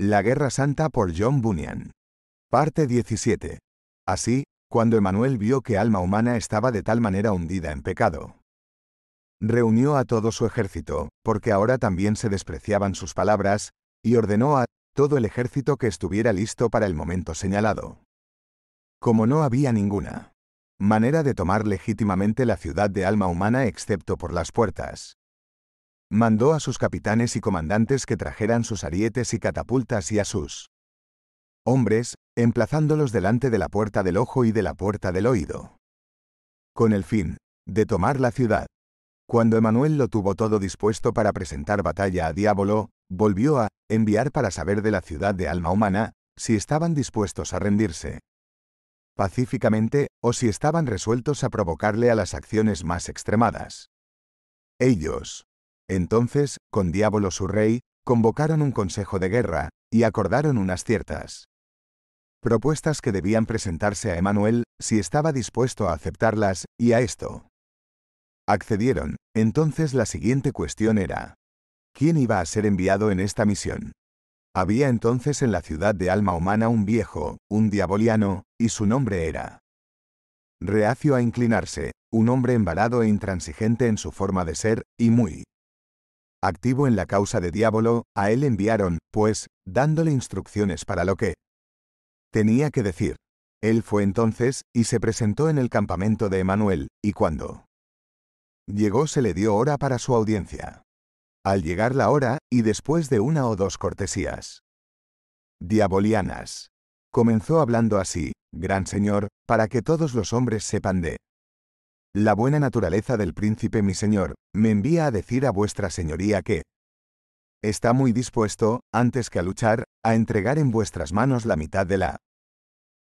La Guerra Santa por John Bunyan. Parte 17. Así, cuando Emanuel vio que alma humana estaba de tal manera hundida en pecado. Reunió a todo su ejército, porque ahora también se despreciaban sus palabras, y ordenó a todo el ejército que estuviera listo para el momento señalado. Como no había ninguna manera de tomar legítimamente la ciudad de alma humana excepto por las puertas, mandó a sus capitanes y comandantes que trajeran sus arietes y catapultas y a sus hombres, emplazándolos delante de la puerta del ojo y de la puerta del oído. Con el fin de tomar la ciudad. Cuando Emanuel lo tuvo todo dispuesto para presentar batalla a Diablo, volvió a enviar para saber de la ciudad de alma humana, si estaban dispuestos a rendirse pacíficamente, o si estaban resueltos a provocarle a las acciones más extremadas. Ellos entonces, con Diablo su rey, convocaron un consejo de guerra, y acordaron unas ciertas propuestas que debían presentarse a Emanuel, si estaba dispuesto a aceptarlas, y a esto. Accedieron, entonces la siguiente cuestión era, ¿quién iba a ser enviado en esta misión? Había entonces en la ciudad de alma humana un viejo, un diaboliano, y su nombre era. Reacio a inclinarse, un hombre embalado e intransigente en su forma de ser, y muy Activo en la causa de diablo, a él enviaron, pues, dándole instrucciones para lo que tenía que decir. Él fue entonces, y se presentó en el campamento de Emanuel, y cuando llegó se le dio hora para su audiencia. Al llegar la hora, y después de una o dos cortesías diabolianas, comenzó hablando así, Gran Señor, para que todos los hombres sepan de la buena naturaleza del príncipe mi señor, me envía a decir a vuestra señoría que está muy dispuesto, antes que a luchar, a entregar en vuestras manos la mitad de la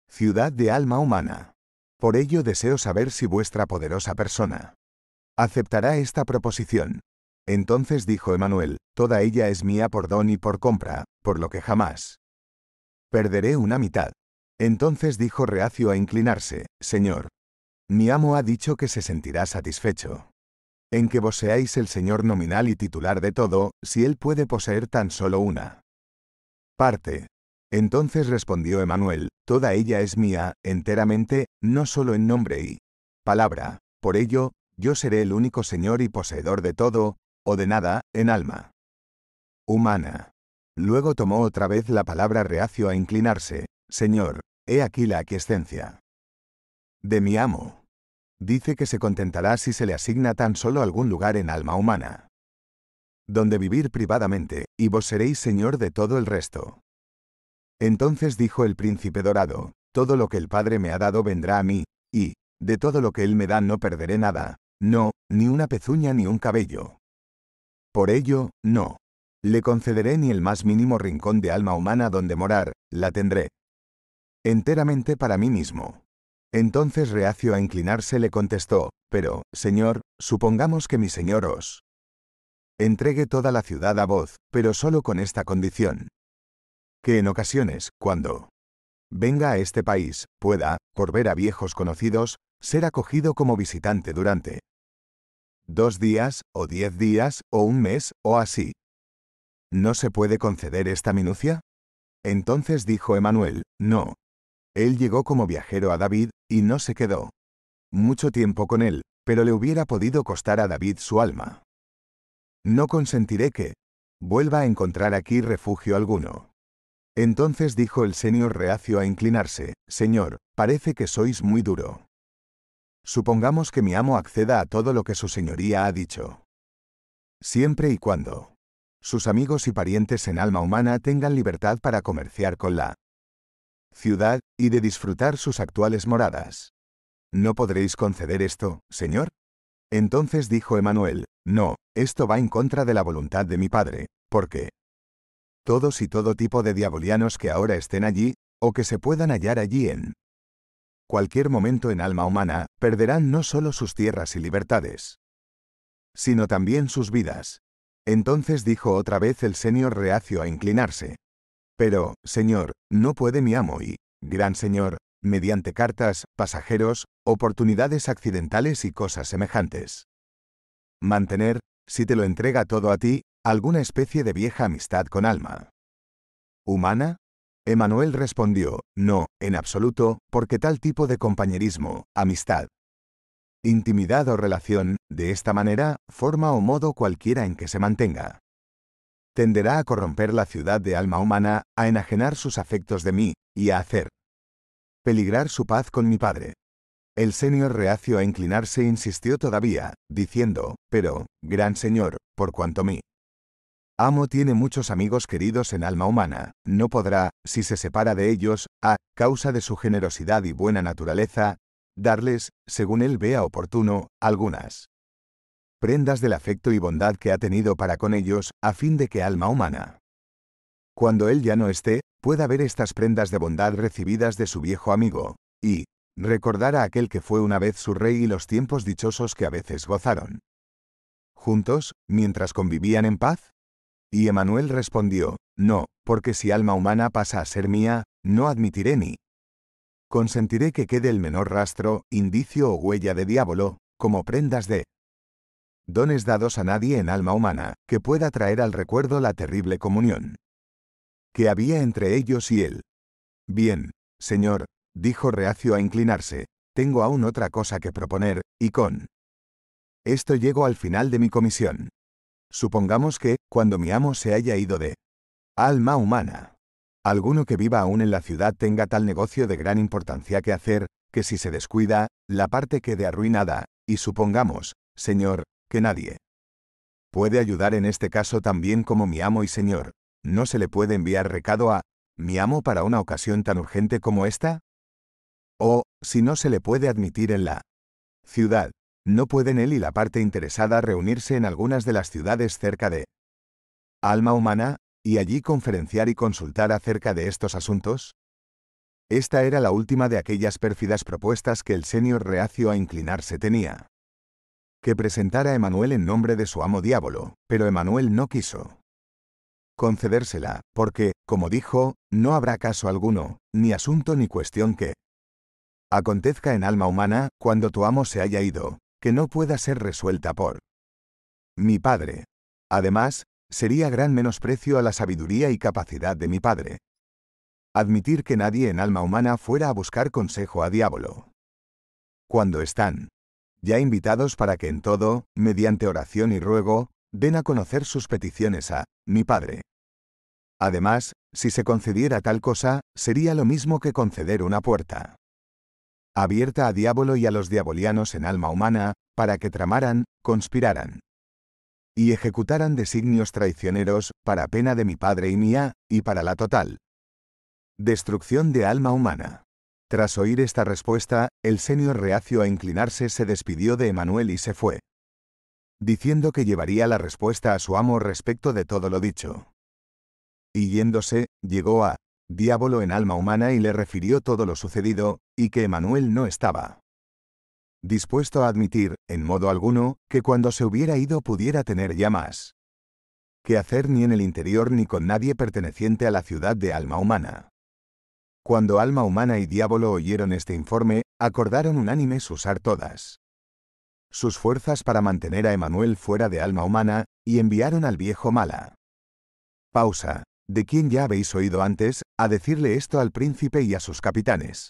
ciudad de alma humana. Por ello deseo saber si vuestra poderosa persona aceptará esta proposición. Entonces dijo Emanuel, toda ella es mía por don y por compra, por lo que jamás perderé una mitad. Entonces dijo reacio a inclinarse, Señor, mi amo ha dicho que se sentirá satisfecho. En que vos seáis el señor nominal y titular de todo, si él puede poseer tan solo una. Parte. Entonces respondió Emanuel, toda ella es mía, enteramente, no solo en nombre y palabra. Por ello, yo seré el único señor y poseedor de todo, o de nada, en alma. Humana. Luego tomó otra vez la palabra reacio a inclinarse, Señor, he aquí la aquiescencia de mi amo. Dice que se contentará si se le asigna tan solo algún lugar en alma humana. Donde vivir privadamente, y vos seréis señor de todo el resto. Entonces dijo el príncipe dorado, todo lo que el Padre me ha dado vendrá a mí, y, de todo lo que él me da no perderé nada, no, ni una pezuña ni un cabello. Por ello, no. Le concederé ni el más mínimo rincón de alma humana donde morar, la tendré. Enteramente para mí mismo. Entonces reacio a inclinarse le contestó, pero, Señor, supongamos que mi Señor os entregue toda la ciudad a voz, pero solo con esta condición. Que en ocasiones, cuando venga a este país, pueda, por ver a viejos conocidos, ser acogido como visitante durante dos días, o diez días, o un mes, o así. ¿No se puede conceder esta minucia? Entonces dijo Emanuel, no. Él llegó como viajero a David, y no se quedó mucho tiempo con él, pero le hubiera podido costar a David su alma. No consentiré que vuelva a encontrar aquí refugio alguno. Entonces dijo el señor reacio a inclinarse, Señor, parece que sois muy duro. Supongamos que mi amo acceda a todo lo que su señoría ha dicho. Siempre y cuando sus amigos y parientes en alma humana tengan libertad para comerciar con la ciudad, y de disfrutar sus actuales moradas. ¿No podréis conceder esto, Señor? Entonces dijo Emanuel, no, esto va en contra de la voluntad de mi Padre, porque todos y todo tipo de diabolianos que ahora estén allí, o que se puedan hallar allí en cualquier momento en alma humana, perderán no solo sus tierras y libertades, sino también sus vidas. Entonces dijo otra vez el Señor reacio a inclinarse. Pero, Señor, no puede mi amo y, gran Señor, mediante cartas, pasajeros, oportunidades accidentales y cosas semejantes. Mantener, si te lo entrega todo a ti, alguna especie de vieja amistad con alma. ¿Humana? Emanuel respondió, no, en absoluto, porque tal tipo de compañerismo, amistad, intimidad o relación, de esta manera, forma o modo cualquiera en que se mantenga tenderá a corromper la ciudad de alma humana, a enajenar sus afectos de mí, y a hacer peligrar su paz con mi padre. El señor reacio a inclinarse insistió todavía, diciendo, pero, gran señor, por cuanto mí. Amo tiene muchos amigos queridos en alma humana, no podrá, si se separa de ellos, a causa de su generosidad y buena naturaleza, darles, según él vea oportuno, algunas prendas del afecto y bondad que ha tenido para con ellos, a fin de que alma humana, cuando él ya no esté, pueda ver estas prendas de bondad recibidas de su viejo amigo, y recordar a aquel que fue una vez su rey y los tiempos dichosos que a veces gozaron. Juntos, mientras convivían en paz, y Emanuel respondió, No, porque si alma humana pasa a ser mía, no admitiré ni consentiré que quede el menor rastro, indicio o huella de diablo, como prendas de dones dados a nadie en alma humana, que pueda traer al recuerdo la terrible comunión que había entre ellos y él. Bien, señor, dijo reacio a inclinarse, tengo aún otra cosa que proponer, y con esto llego al final de mi comisión. Supongamos que, cuando mi amo se haya ido de alma humana, alguno que viva aún en la ciudad tenga tal negocio de gran importancia que hacer, que si se descuida, la parte quede arruinada, y supongamos, señor, que nadie. Puede ayudar en este caso también como mi amo y señor. ¿No se le puede enviar recado a mi amo para una ocasión tan urgente como esta? O, si no se le puede admitir en la ciudad, ¿no pueden él y la parte interesada reunirse en algunas de las ciudades cerca de alma humana, y allí conferenciar y consultar acerca de estos asuntos? Esta era la última de aquellas pérfidas propuestas que el señor reacio a inclinarse tenía que presentara a Emanuel en nombre de su amo diablo, pero Emanuel no quiso concedérsela, porque, como dijo, no habrá caso alguno, ni asunto ni cuestión que acontezca en alma humana, cuando tu amo se haya ido, que no pueda ser resuelta por mi padre. Además, sería gran menosprecio a la sabiduría y capacidad de mi padre. Admitir que nadie en alma humana fuera a buscar consejo a diablo. Cuando están ya invitados para que en todo, mediante oración y ruego, den a conocer sus peticiones a mi Padre. Además, si se concediera tal cosa, sería lo mismo que conceder una puerta. Abierta a diablo y a los diabolianos en alma humana, para que tramaran, conspiraran. Y ejecutaran designios traicioneros, para pena de mi Padre y mía, y para la total destrucción de alma humana. Tras oír esta respuesta, el señor reacio a inclinarse se despidió de Emanuel y se fue, diciendo que llevaría la respuesta a su amo respecto de todo lo dicho. Y yéndose, llegó a Diablo en alma humana y le refirió todo lo sucedido, y que Emanuel no estaba dispuesto a admitir, en modo alguno, que cuando se hubiera ido pudiera tener ya más. que hacer ni en el interior ni con nadie perteneciente a la ciudad de alma humana. Cuando alma humana y diablo oyeron este informe, acordaron unánimes usar todas sus fuerzas para mantener a Emanuel fuera de alma humana, y enviaron al viejo Mala. Pausa, de quien ya habéis oído antes, a decirle esto al príncipe y a sus capitanes.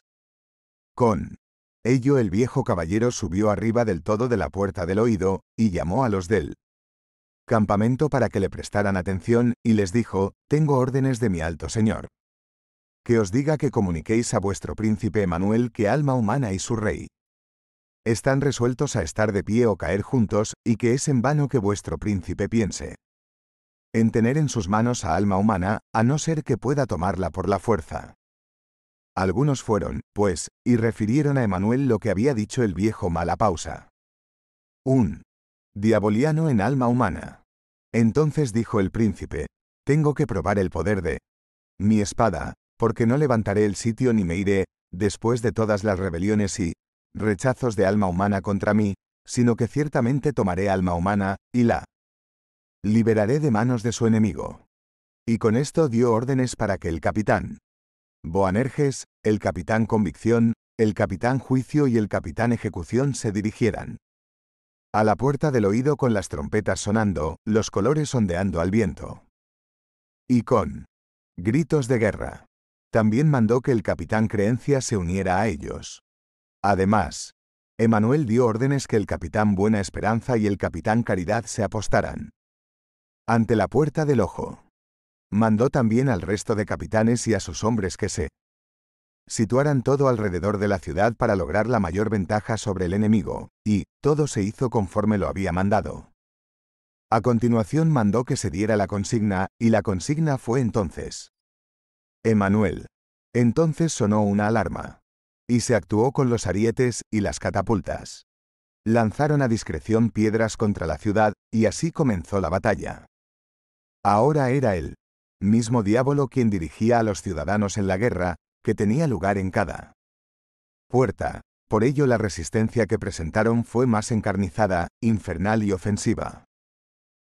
Con ello el viejo caballero subió arriba del todo de la puerta del oído, y llamó a los del campamento para que le prestaran atención, y les dijo, Tengo órdenes de mi alto señor que os diga que comuniquéis a vuestro príncipe Emanuel que alma humana y su rey. Están resueltos a estar de pie o caer juntos, y que es en vano que vuestro príncipe piense en tener en sus manos a alma humana, a no ser que pueda tomarla por la fuerza. Algunos fueron, pues, y refirieron a Emanuel lo que había dicho el viejo Malapausa. Un diaboliano en alma humana. Entonces dijo el príncipe, tengo que probar el poder de mi espada, porque no levantaré el sitio ni me iré, después de todas las rebeliones y rechazos de alma humana contra mí, sino que ciertamente tomaré alma humana, y la liberaré de manos de su enemigo. Y con esto dio órdenes para que el capitán Boanerges, el capitán convicción, el capitán juicio y el capitán ejecución se dirigieran a la puerta del oído con las trompetas sonando, los colores ondeando al viento. Y con gritos de guerra. También mandó que el capitán Creencia se uniera a ellos. Además, Emanuel dio órdenes que el capitán Buena Esperanza y el capitán Caridad se apostaran. Ante la puerta del ojo. Mandó también al resto de capitanes y a sus hombres que se situaran todo alrededor de la ciudad para lograr la mayor ventaja sobre el enemigo, y todo se hizo conforme lo había mandado. A continuación mandó que se diera la consigna, y la consigna fue entonces, Emanuel. Entonces sonó una alarma. Y se actuó con los arietes y las catapultas. Lanzaron a discreción piedras contra la ciudad, y así comenzó la batalla. Ahora era él, mismo diablo quien dirigía a los ciudadanos en la guerra, que tenía lugar en cada puerta. Por ello la resistencia que presentaron fue más encarnizada, infernal y ofensiva.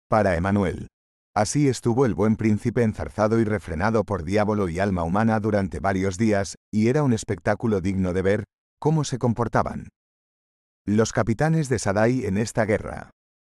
Para Emanuel, Así estuvo el buen príncipe enzarzado y refrenado por diablo y alma humana durante varios días, y era un espectáculo digno de ver, cómo se comportaban. Los capitanes de Sadai en esta guerra.